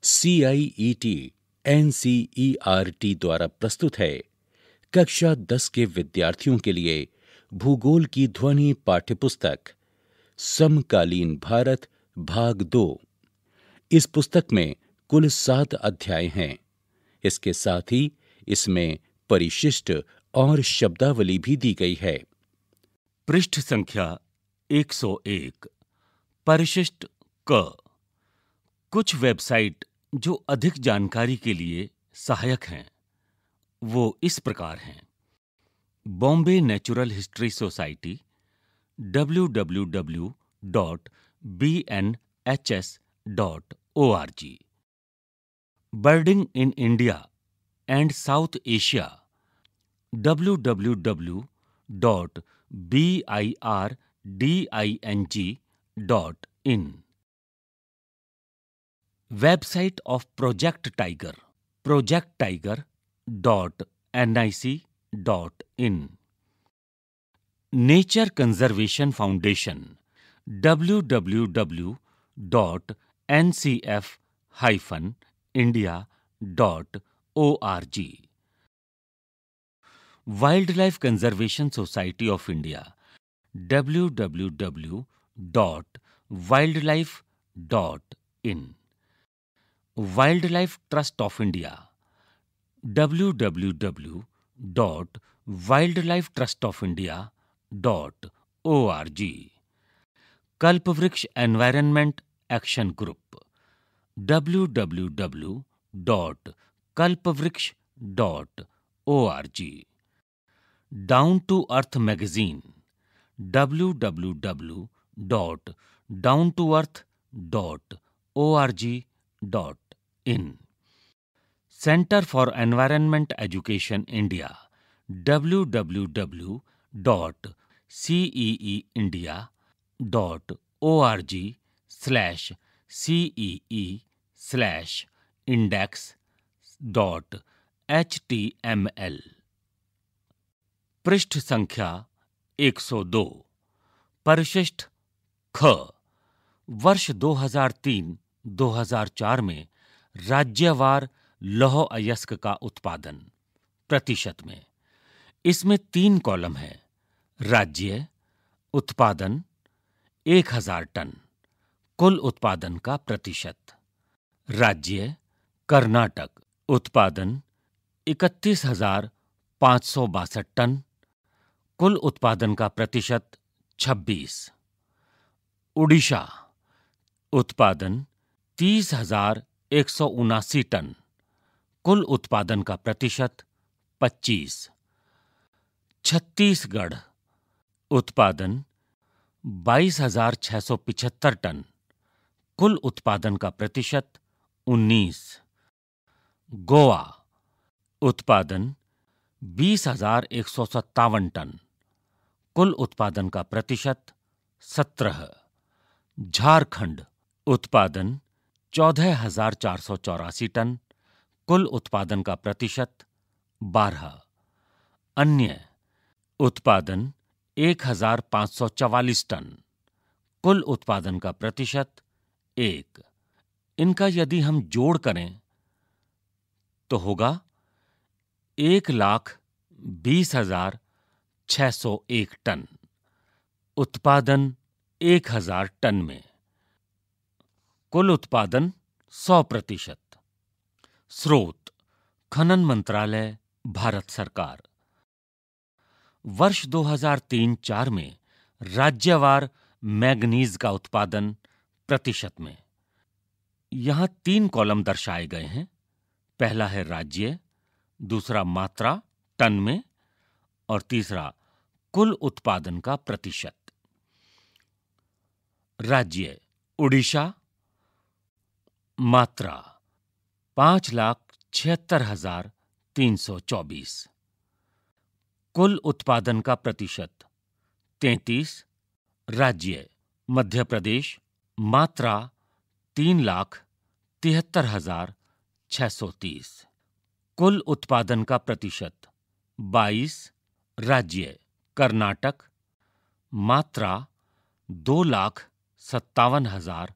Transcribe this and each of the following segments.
R T e e द्वारा प्रस्तुत है कक्षा दस के विद्यार्थियों के लिए भूगोल की ध्वनि पाठ्यपुस्तक समकालीन भारत भाग दो इस पुस्तक में कुल सात अध्याय हैं इसके साथ ही इसमें परिशिष्ट और शब्दावली भी दी गई है पृष्ठ संख्या 101 परिशिष्ट क कुछ वेबसाइट जो अधिक जानकारी के लिए सहायक हैं वो इस प्रकार हैं Bombay natural history society www.bnhs.org birding in India and South Asia www.birding.in Website of Project Tiger Project projecttiger.nic.in Nature Conservation Foundation www.ncf-india.org Wildlife Conservation Society of India www.wildlife.in Wildlife Trust of India www.wildlifetrustoffindia.org Kalpavriksha Environment Action Group www.kalpavriksha.org Down to Earth Magazine www.downtoearth.org.org in centre for environment education India W W W dot CE India dot O R G slash CE slash index dot H T M L पृष्ठ संख्या 102 परिशिष्ट ख वर्ष 2003-2004 में राज्यवार लौह अयस्क का उत्पादन प्रतिशत में इसमें तीन कॉलम है राज्य उत्पादन एक हजार टन कुल उत्पादन का प्रतिशत राज्य कर्नाटक उत्पादन इकतीस हजार पांच सौ बासठ टन कुल उत्पादन का प्रतिशत छब्बीस उड़ीसा उत्पादन तीस हजार एक टन कुल उत्पादन का प्रतिशत 25 छत्तीसगढ़ उत्पादन 22,675 टन कुल उत्पादन का प्रतिशत 19 गोवा उत्पादन बीस हजार एक सौ सत्तावन टन कुल उत्पादन का प्रतिशत सत्रह झारखंड उत्पादन चौदह हजार चार सौ चौरासी टन कुल उत्पादन का प्रतिशत बारह अन्य उत्पादन एक हजार पांच सौ चवालीस टन कुल उत्पादन का प्रतिशत एक इनका यदि हम जोड़ करें तो होगा एक लाख बीस हजार छह सौ एक टन उत्पादन एक हजार टन में कुल उत्पादन 100 प्रतिशत स्रोत खनन मंत्रालय भारत सरकार वर्ष 2003-4 में राज्यवार मैग्नीज का उत्पादन प्रतिशत में यहां तीन कॉलम दर्शाए गए हैं पहला है राज्य दूसरा मात्रा टन में और तीसरा कुल उत्पादन का प्रतिशत राज्य उड़ीसा मात्रा पांच लाख छिहत्तर हजार तीन सौ चौबीस कुल उत्पादन का प्रतिशत तैतीस राज्य मध्य प्रदेश मात्रा तीन लाख तिहत्तर हजार छह सौ तीस कुल उत्पादन का प्रतिशत बाईस राज्य कर्नाटक मात्रा दो लाख सत्तावन हजार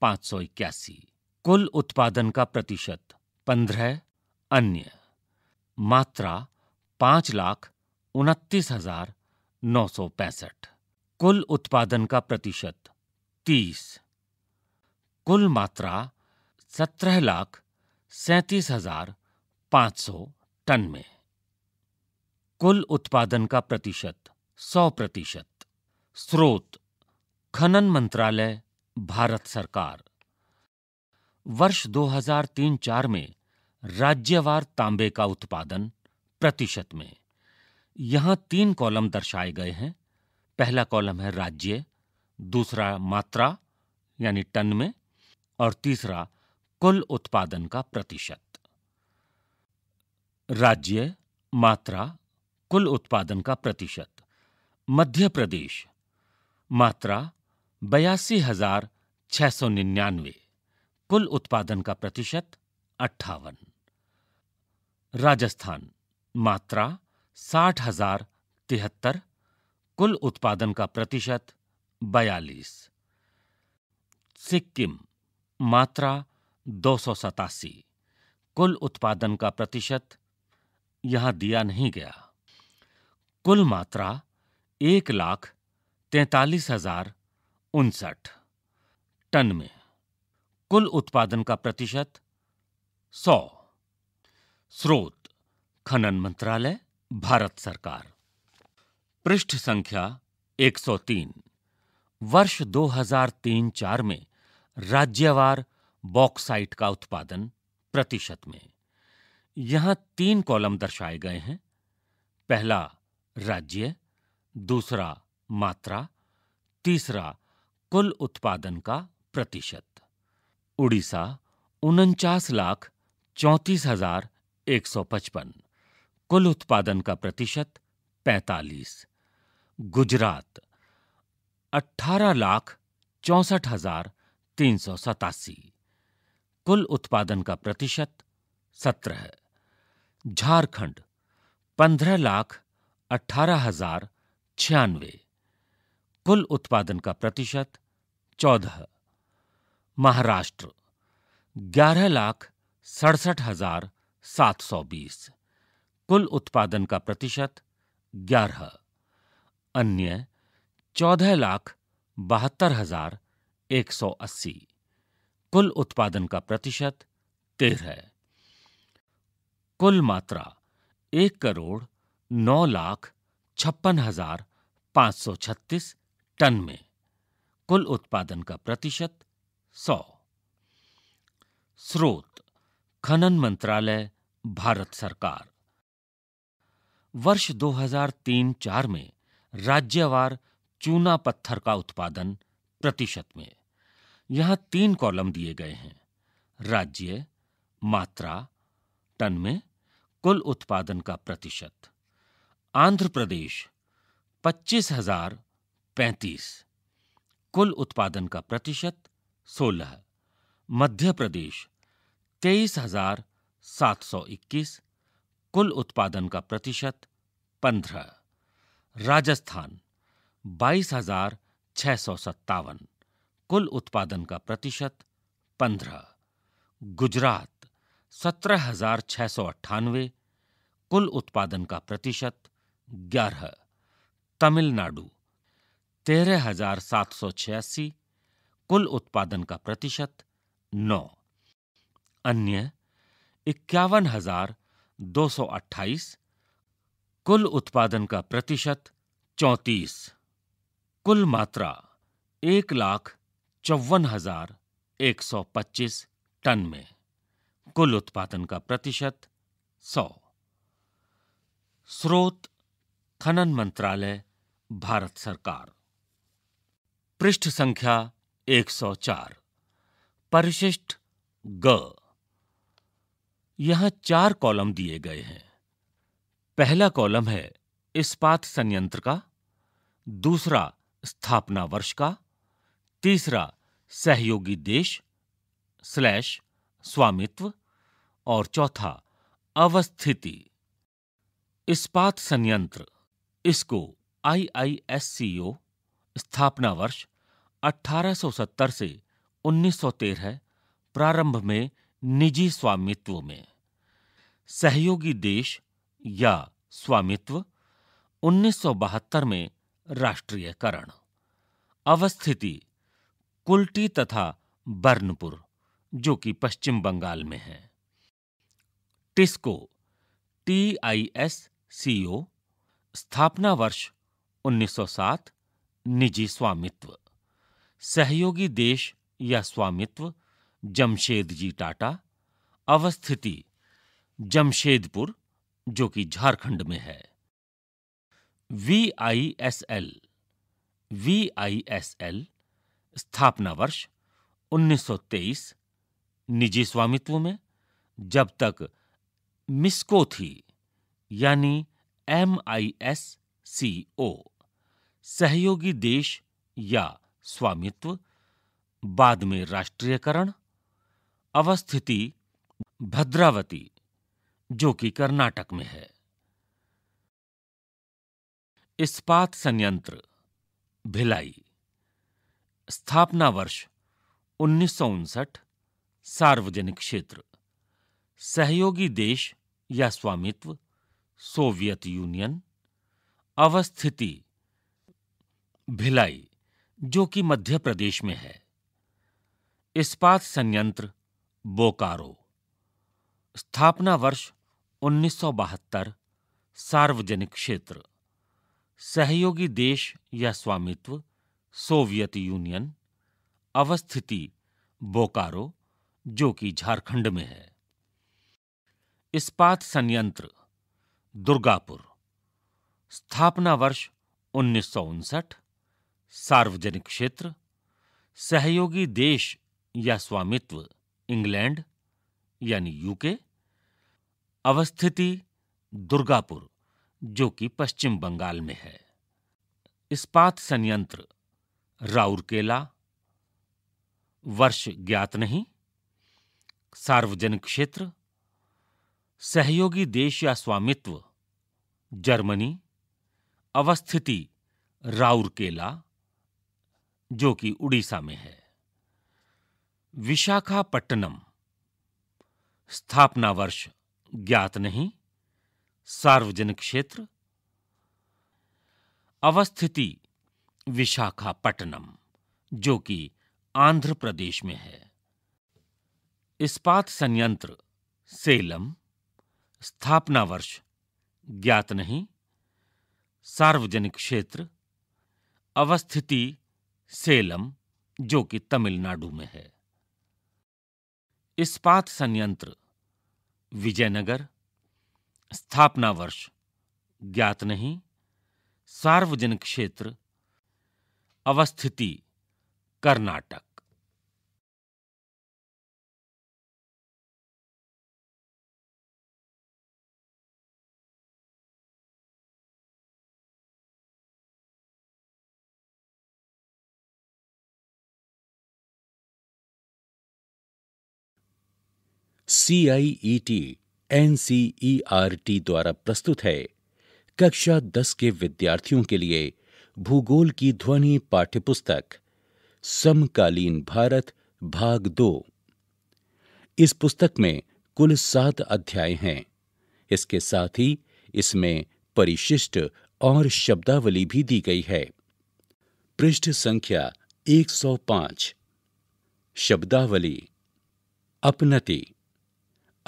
पाँच सौ इक्यासी कुल उत्पादन का प्रतिशत पंद्रह अन्य मात्रा पांच लाख उनतीस हजार नौ सौ पैंसठ कुल उत्पादन का प्रतिशत तीस कुल मात्रा सत्रह लाख सैंतीस हजार पांच सौ टन में कुल उत्पादन का प्रतिशत सौ प्रतिशत स्रोत खनन मंत्रालय भारत सरकार वर्ष 2003-4 में राज्यवार तांबे का उत्पादन प्रतिशत में यहां तीन कॉलम दर्शाए गए हैं पहला कॉलम है राज्य दूसरा मात्रा यानी टन में और तीसरा कुल उत्पादन का प्रतिशत राज्य मात्रा कुल उत्पादन का प्रतिशत मध्य प्रदेश मात्रा बयासी हजार छह सौ निन्यानवे कुल उत्पादन का प्रतिशत अट्ठावन राजस्थान मात्रा साठ हजार तिहत्तर कुल उत्पादन का प्रतिशत बयालीस सिक्किम मात्रा दो सौ सतासी कुल उत्पादन का प्रतिशत यहाँ दिया नहीं गया कुल मात्रा एक लाख तैतालीस हजार उनसठ टन में कुल उत्पादन का प्रतिशत 100 स्रोत खनन मंत्रालय भारत सरकार पृष्ठ संख्या 103 वर्ष 2003-4 में राज्यवार बॉक्साइट का उत्पादन प्रतिशत में यहां तीन कॉलम दर्शाए गए हैं पहला राज्य दूसरा मात्रा तीसरा कुल उत्पादन का प्रतिशत उड़ीसा उनचास लाख चौंतीस हजार एक सौ पचपन कुल उत्पादन का प्रतिशत पैंतालीस गुजरात अठारह लाख चौंसठ हजार तीन सौ सतासी कुल उत्पादन का प्रतिशत सत्रह झारखंड पंद्रह लाख अठारह हजार छियानवे कुल उत्पादन का प्रतिशत चौदह महाराष्ट्र ग्यारह लाख सड़सठ हजार सात सौ बीस कुल उत्पादन का प्रतिशत ग्यारह अन्य चौदह लाख बहत्तर हजार एक सौ अस्सी कुल उत्पादन का प्रतिशत तेरह कुल मात्रा एक करोड़ नौ लाख छप्पन हजार पांच सौ छत्तीस टन में कुल उत्पादन का प्रतिशत सौ स्रोत खनन मंत्रालय भारत सरकार वर्ष 2003-4 में राज्यवार चूना पत्थर का उत्पादन प्रतिशत में यहां तीन कॉलम दिए गए हैं राज्य मात्रा टन में कुल उत्पादन का प्रतिशत आंध्र प्रदेश पच्चीस हजार पैंतीस कुल उत्पादन का प्रतिशत सोलह मध्य प्रदेश तेईस हजार सात सौ इक्कीस कुल उत्पादन का प्रतिशत पंद्रह राजस्थान बाईस हजार छः सौ सत्तावन कुल उत्पादन का प्रतिशत पंद्रह गुजरात सत्रह हजार छः सौ अट्ठानवे कुल उत्पादन का प्रतिशत ग्यारह तमिलनाडु तेरह हजार सात सौ छियासी कुल उत्पादन का प्रतिशत नौ अन्य इक्यावन हजार दो सौ अट्ठाईस कुल उत्पादन का प्रतिशत चौंतीस कुल मात्रा एक लाख चौवन हजार एक सौ पच्चीस टन में कुल उत्पादन का प्रतिशत सौ स्रोत खनन मंत्रालय भारत सरकार पृष्ठ संख्या 104 परिशिष्ट ग यहां चार कॉलम दिए गए हैं पहला कॉलम है इस्पात संयंत्र का दूसरा स्थापना वर्ष का तीसरा सहयोगी देश स्लैश स्वामित्व और चौथा अवस्थिति इस्पात संयंत्र इसको आईआईएससीओ स्थापना वर्ष 1870 से 1913 प्रारंभ में निजी स्वामित्व में सहयोगी देश या स्वामित्व 1972 में राष्ट्रीयकरण अवस्थिति कुल्टी तथा बर्नपुर जो कि पश्चिम बंगाल में है TISCO T I S C O स्थापना वर्ष 1907 निजी स्वामित्व सहयोगी देश या स्वामित्व जमशेद जी टाटा अवस्थिति जमशेदपुर जो कि झारखंड में है V V I I S L S L स्थापना वर्ष 1923 निजी स्वामित्व में जब तक मिस्को थी यानी एम आई एस सी ओ सहयोगी देश या स्वामित्व बाद में राष्ट्रीयकरण अवस्थिति भद्रावती जो कि कर्नाटक में है इस्पात संयंत्र भिलाई स्थापना वर्ष उन्नीस सार्वजनिक क्षेत्र सहयोगी देश या स्वामित्व सोवियत यूनियन अवस्थिति भिलाई जो कि मध्य प्रदेश में है इस्पात संयंत्र बोकारो स्थापना वर्ष बहत्तर सार्वजनिक क्षेत्र सहयोगी देश या स्वामित्व सोवियत यूनियन अवस्थिति बोकारो जो कि झारखंड में है इस्पात संयंत्र दुर्गापुर स्थापना वर्ष उन्नीस सार्वजनिक क्षेत्र सहयोगी देश या स्वामित्व इंग्लैंड यानी यूके अवस्थिति दुर्गापुर जो कि पश्चिम बंगाल में है इस्पात संयंत्र राउरकेला वर्ष ज्ञात नहीं सार्वजनिक क्षेत्र सहयोगी देश या स्वामित्व जर्मनी अवस्थिति राउरकेला जो कि उड़ीसा में है विशाखापट्टनम स्थापना वर्ष ज्ञात नहीं सार्वजनिक क्षेत्र अवस्थिति विशाखापट्टनम जो कि आंध्र प्रदेश में है इस्पात संयंत्र सेलम स्थापना वर्ष ज्ञात नहीं सार्वजनिक क्षेत्र अवस्थिति सेलम जो कि तमिलनाडु में है इस्पात संयंत्र विजयनगर स्थापना वर्ष ज्ञात नहीं सार्वजनिक क्षेत्र अवस्थिति Karnataka CIET NCERT e e द्वारा प्रस्तुत है कक्षा दस के विद्यार्थियों के लिए भूगोल की ध्वनि पाठ्यपुस्तक समकालीन भारत भाग दो इस पुस्तक में कुल सात अध्याय हैं इसके साथ ही इसमें परिशिष्ट और शब्दावली भी दी गई है पृष्ठ संख्या 105 शब्दावली अपनति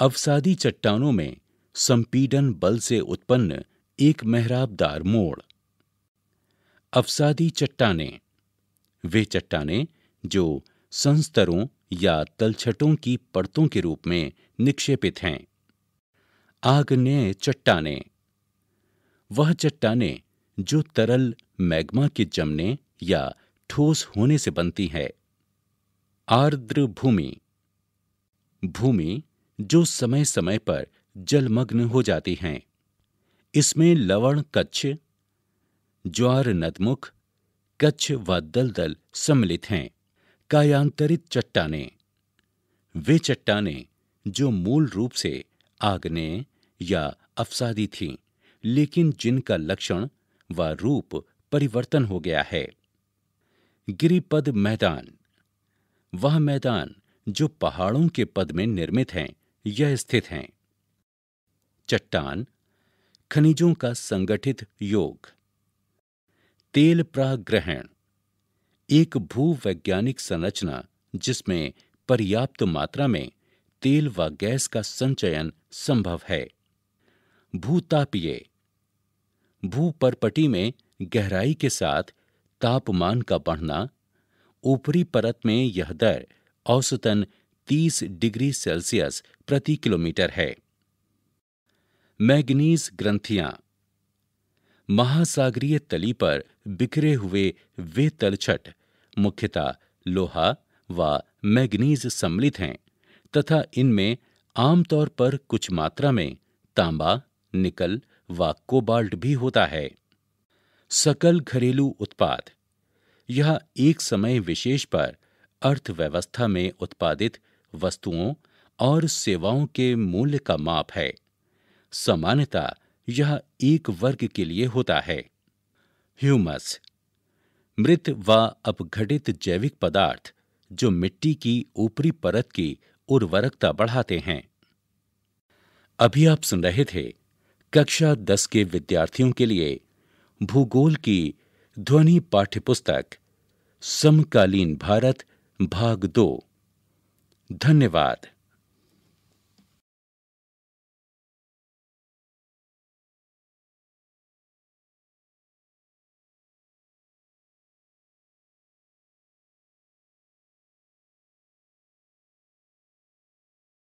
अवसादी चट्टानों में संपीडन बल से उत्पन्न एक मेहराबदार मोड़ अवसादी चट्टाने वे चट्टाने जो संस्तरों या तलछटों की परतों के रूप में निक्षेपित हैं आग्नेय चट्टाने वह चट्टाने जो तरल मैग्मा के जमने या ठोस होने से बनती है आर्द्र भूमि भूमि जो समय समय पर जलमग्न हो जाती हैं इसमें लवण कच्छ ज्वार नदमुख कच्छ व दलदल सम्मिलित हैं कायांतरित चट्टाने वे चट्टाने जो मूल रूप से आग्ने या अफसादी थीं लेकिन जिनका लक्षण व रूप परिवर्तन हो गया है गिरिपद मैदान वह मैदान जो पहाड़ों के पद में निर्मित हैं यह स्थित हैं चट्टान खनिजों का संगठित योग तेल प्राग्रहण एक भूवैज्ञानिक संरचना जिसमें पर्याप्त मात्रा में तेल व गैस का संचयन संभव है भूतापीय भूपरपटी में गहराई के साथ तापमान का बढ़ना ऊपरी परत में यह दर औसतन 30 डिग्री सेल्सियस प्रति किलोमीटर है मैग्नीज ग्रंथियां महासागरीय तली पर बिखरे हुए वे तलछट मुख्यतः लोहा व मैग्नीज सम्मिलित हैं तथा इनमें आमतौर पर कुछ मात्रा में तांबा निकल व कोबाल्ट भी होता है सकल घरेलू उत्पाद यह एक समय विशेष पर अर्थव्यवस्था में उत्पादित वस्तुओं और सेवाओं के मूल्य का माप है सामान्यता यह एक वर्ग के लिए होता है ह्यूमस मृत व अपघटित जैविक पदार्थ जो मिट्टी की ऊपरी परत की उर्वरकता बढ़ाते हैं अभी आप सुन रहे थे कक्षा दस के विद्यार्थियों के लिए भूगोल की ध्वनि पाठ्यपुस्तक समकालीन भारत भाग दो धन्यवाद